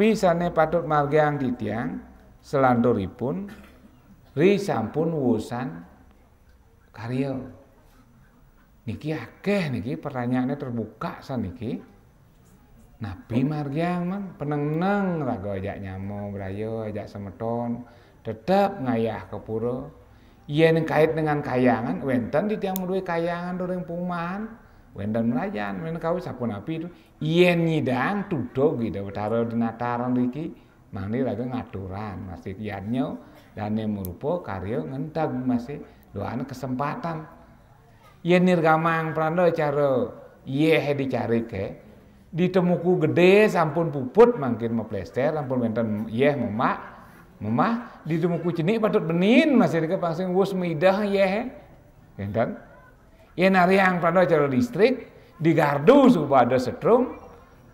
Abisane patut margang titiang selanduripun ri sampun wusan karyo. Niki akeh niki pertanyaannya terbuka saniki. Nabi margiang man peneng-neng raga ajak nyamuk berayo ajak semeton tetap ngayah ke pura. Yen kait dengan kayangan wenten di tiang kayangan during pumahan wendan melayan men kau sapun api itu yen nyidang tudog gitu taro di nataran riki mangni lagi ngaturan masih kiatnya dan yang merupo karyo ngentag masih doan kesempatan yen nirgamang prando caro ye di cari ke ditemuku gede sampun puput mangkin meplester sampun wendan ye memak memak ditemuku temuku cenik patut benin masih dikepasing wus midah ye enten yang yang pada cara listrik di gardu supaya ada setrum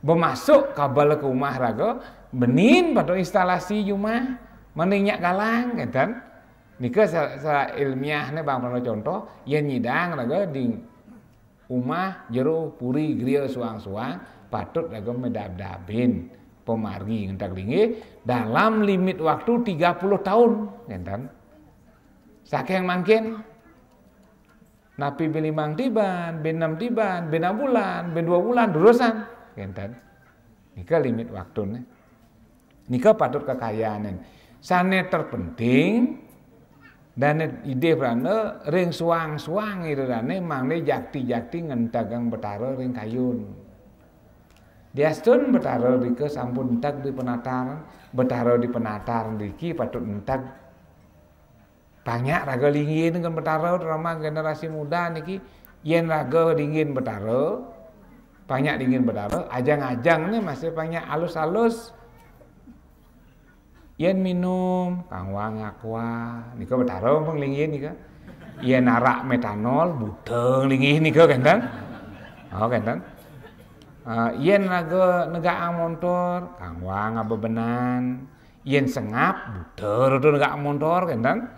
bermasuk kabel ke rumah raga benin pada instalasi cuma meningnya galang kan Nika secara ilmiah nih bang pernah contoh yang nyidang raga di rumah jeru puri grill suang-suang patut raga medab-dabin pemargi ngentak lingi dalam limit waktu 30 tahun kan saking mungkin Nabi bin limang tiban, bin enam tiban, bin enam bulan, bin dua bulan, durusan. Gintan. Nika limit waktu waktunya. Nika patut kekayaanan. Sane terpenting, dan ide berane ring suang-suang itu dane mangne jakti-jakti ngentagang betara ring kayun. Dia Diastun betara dike sampun entak di penataran, betara di penataran diki patut entak banyak raga linggin kan bertaruh terutama generasi muda niki yen raga lingin bertaruh banyak lingin bertaruh ajang-ajang nih masih banyak alus-alus yen minum kangwang aqua niko bertaruh pun lingin nika yen arak metanol buteng lingin nika kentang oh kentang uh, eh, yen raga negaan motor kangwang abebenan yen sengap buter itu negak motor kentang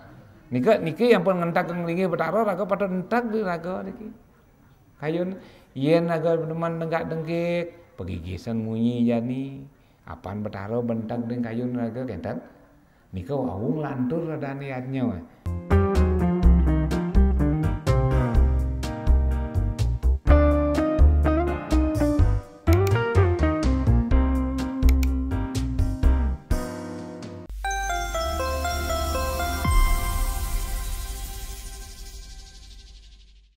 Nika niki yang pun ngentak ngelingi betaro raga pada entak di raga niki. Kayun yen naga teman nenggak dengkik pegigisan munyi jani. Apaan betaro bentak dengan kayun raga kentan. Nika wawung lantur rada niatnya wah.